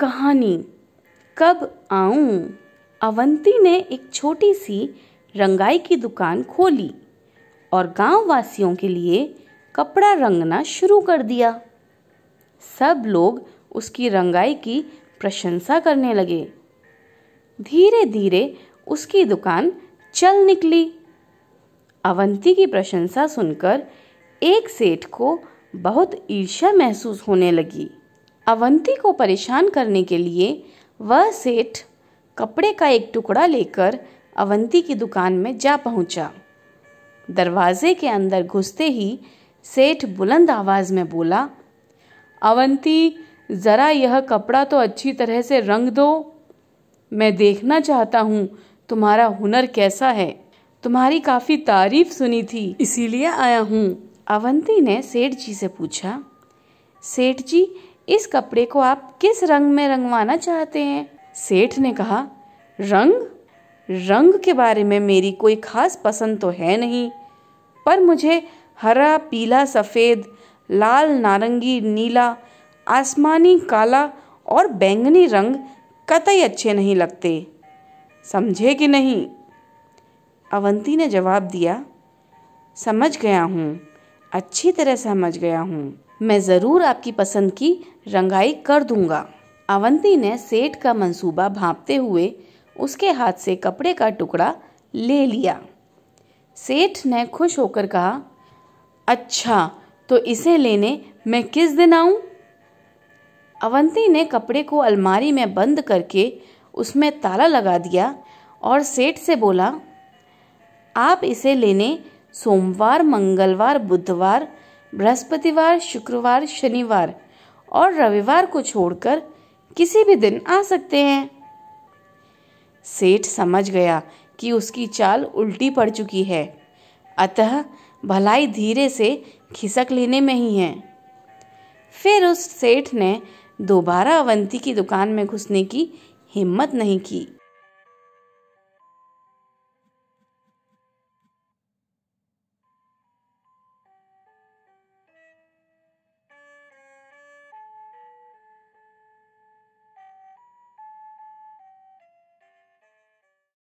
कहानी कब आऊं अवंती ने एक छोटी सी रंगाई की दुकान खोली और गांव वासियों के लिए कपड़ा रंगना शुरू कर दिया सब लोग उसकी रंगाई की प्रशंसा करने लगे धीरे धीरे उसकी दुकान चल निकली अवंती की प्रशंसा सुनकर एक सेठ को बहुत ईर्ष्या महसूस होने लगी अवंती को परेशान करने के लिए वह सेठ कपड़े का एक टुकड़ा लेकर अवंती की दुकान में जा पहुंचा। दरवाजे के अंदर घुसते ही सेठ बुलंद आवाज़ में बोला अवंती ज़रा यह कपड़ा तो अच्छी तरह से रंग दो मैं देखना चाहता हूँ तुम्हारा हुनर कैसा है तुम्हारी काफ़ी तारीफ सुनी थी इसीलिए आया हूँ अवंती ने सेठ जी से पूछा सेठ जी इस कपड़े को आप किस रंग में रंगवाना चाहते हैं सेठ ने कहा रंग रंग के बारे में मेरी कोई खास पसंद तो है नहीं पर मुझे हरा पीला सफ़ेद लाल नारंगी नीला आसमानी काला और बैंगनी रंग कतई अच्छे नहीं लगते समझे कि नहीं अवंती ने जवाब दिया समझ गया हूँ अच्छी तरह समझ गया हूँ मैं ज़रूर आपकी पसंद की रंगाई कर दूंगा अवंती ने सेठ का मंसूबा भांपते हुए उसके हाथ से कपड़े का टुकड़ा ले लिया सेठ ने खुश होकर कहा अच्छा तो इसे लेने मैं किस दिन आऊं? अवंती ने कपड़े को अलमारी में बंद करके उसमें ताला लगा दिया और सेठ से बोला आप इसे लेने सोमवार मंगलवार बुधवार बृहस्पतिवार शुक्रवार शनिवार और रविवार को छोड़कर किसी भी दिन आ सकते हैं सेठ समझ गया कि उसकी चाल उल्टी पड़ चुकी है अतः भलाई धीरे से खिसक लेने में ही है फिर उस सेठ ने दोबारा अवंती की दुकान में घुसने की हिम्मत नहीं की